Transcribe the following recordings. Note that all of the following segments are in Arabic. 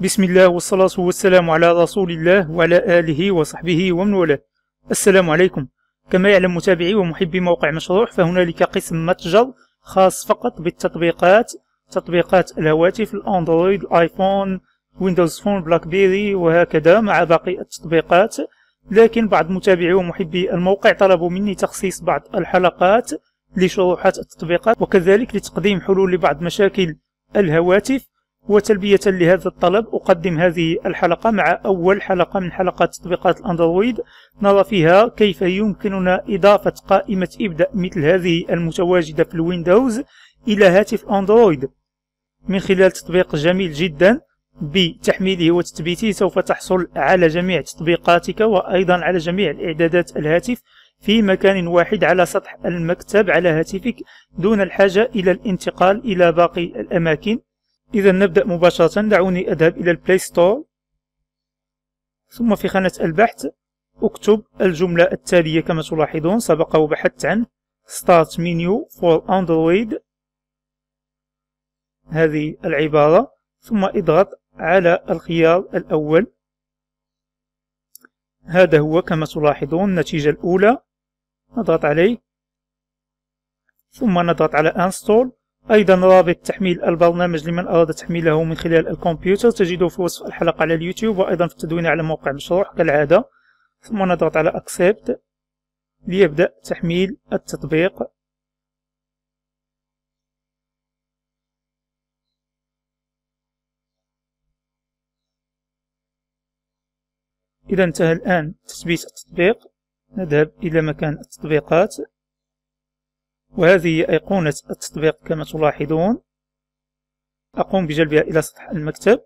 بسم الله والصلاة والسلام على رسول الله وعلى آله وصحبه ومن والاه السلام عليكم كما يعلم متابعي ومحبي موقع مشروح فهنالك قسم متجر خاص فقط بالتطبيقات تطبيقات الهواتف الاندرويد الايفون ويندوز فون بلاك بيري وهكذا مع باقي التطبيقات لكن بعض متابعي ومحبي الموقع طلبوا مني تخصيص بعض الحلقات لشروحات التطبيقات وكذلك لتقديم حلول لبعض مشاكل الهواتف وتلبية لهذا الطلب أقدم هذه الحلقة مع أول حلقة من حلقات تطبيقات الأندرويد نرى فيها كيف يمكننا إضافة قائمة إبدأ مثل هذه المتواجدة في الويندوز إلى هاتف أندرويد من خلال تطبيق جميل جدا بتحميله وتثبيته سوف تحصل على جميع تطبيقاتك وأيضا على جميع الإعدادات الهاتف في مكان واحد على سطح المكتب على هاتفك دون الحاجة إلى الانتقال إلى باقي الأماكن إذا نبدأ مباشرة دعوني أذهب إلى البلاي ستور ثم في خانة البحث أكتب الجملة التالية كما تلاحظون سبق وبحثت عن Start Menu for Android هذه العبارة ثم اضغط على الخيار الأول هذا هو كما تلاحظون النتيجة الأولى نضغط عليه ثم نضغط على Install أيضا رابط تحميل البرنامج لمن أراد تحميله من خلال الكمبيوتر تجده في وصف الحلقة على اليوتيوب وأيضا في التدوين على موقع المشروع كالعادة ثم نضغط على Accept ليبدأ تحميل التطبيق إذا انتهى الآن تثبيت التطبيق نذهب إلى مكان التطبيقات وهذه أيقونة التطبيق كما تلاحظون أقوم بجلبها إلى سطح المكتب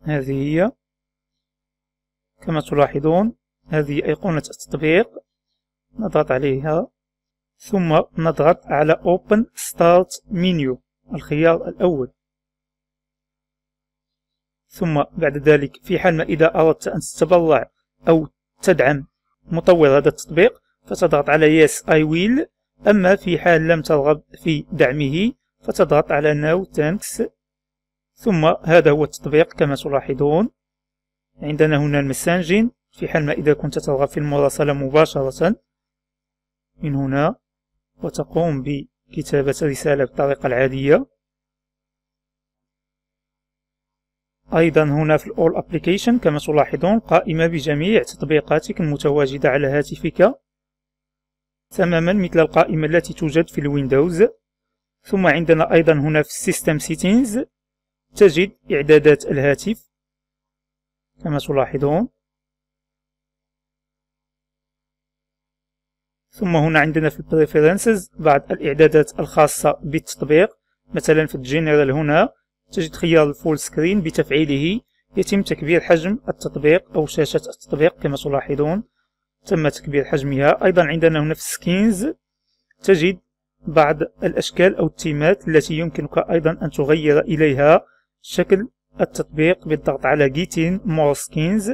هذه هي كما تلاحظون هذه أيقونة التطبيق نضغط عليها ثم نضغط على Open Start Menu الخيار الأول ثم بعد ذلك في حال ما إذا أردت أن تتبرع أو تدعم مطور هذا التطبيق فتضغط على Yes I will أما في حال لم ترغب في دعمه فتضغط على Now Thanks ثم هذا هو التطبيق كما تلاحظون عندنا هنا المسانجين في حال ما إذا كنت ترغب في المراسلة مباشرة من هنا وتقوم بكتابة رسالة بالطريقة العادية أيضا هنا في الأول أبليكيشن كما تلاحظون قائمة بجميع تطبيقاتك المتواجدة على هاتفك تماما مثل القائمة التي توجد في الويندوز ثم عندنا أيضا هنا في السيستم سيتينز تجد إعدادات الهاتف كما تلاحظون ثم هنا عندنا في البريفيرنسز بعض الإعدادات الخاصة بالتطبيق مثلا في الجنرال هنا تجد خيار الفول سكرين بتفعيله يتم تكبير حجم التطبيق أو شاشة التطبيق كما تلاحظون تم تكبير حجمها أيضا عندنا هنا في سكينز تجد بعض الأشكال أو التيمات التي يمكنك أيضا أن تغير إليها شكل التطبيق بالضغط على جيتين مور سكينز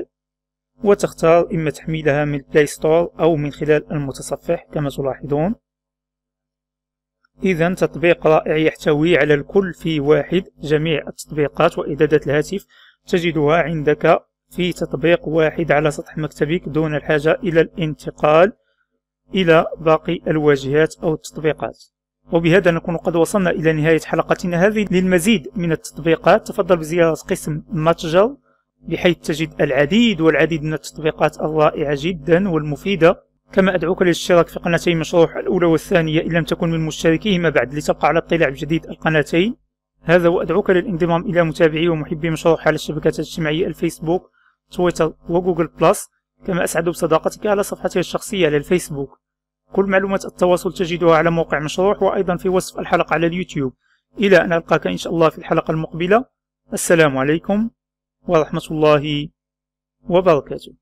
وتختار إما تحميلها من البلاي ستور أو من خلال المتصفح كما تلاحظون إذا تطبيق رائع يحتوي على الكل في واحد جميع التطبيقات وإعدادات الهاتف تجدها عندك في تطبيق واحد على سطح مكتبك دون الحاجة إلى الانتقال إلى باقي الواجهات أو التطبيقات وبهذا نكون قد وصلنا إلى نهاية حلقتنا هذه للمزيد من التطبيقات تفضل بزيارة قسم متجر بحيث تجد العديد والعديد من التطبيقات الرائعة جدا والمفيدة كما أدعوك للاشتراك في قناتي مشروح الأولى والثانية إن لم تكن من مشتركيهما بعد لتبقى على اطلاع بجديد القناتين هذا وأدعوك للانضمام إلى متابعي ومحبي مشروح على الشبكات الاجتماعية الفيسبوك تويتر وجوجل بلس كما أسعد بصداقتك على صفحتي الشخصية على الفيسبوك كل معلومات التواصل تجدها على موقع مشروح وأيضا في وصف الحلقة على اليوتيوب إلى أن ألقاك إن شاء الله في الحلقة المقبلة السلام عليكم ورحمة الله وبركاته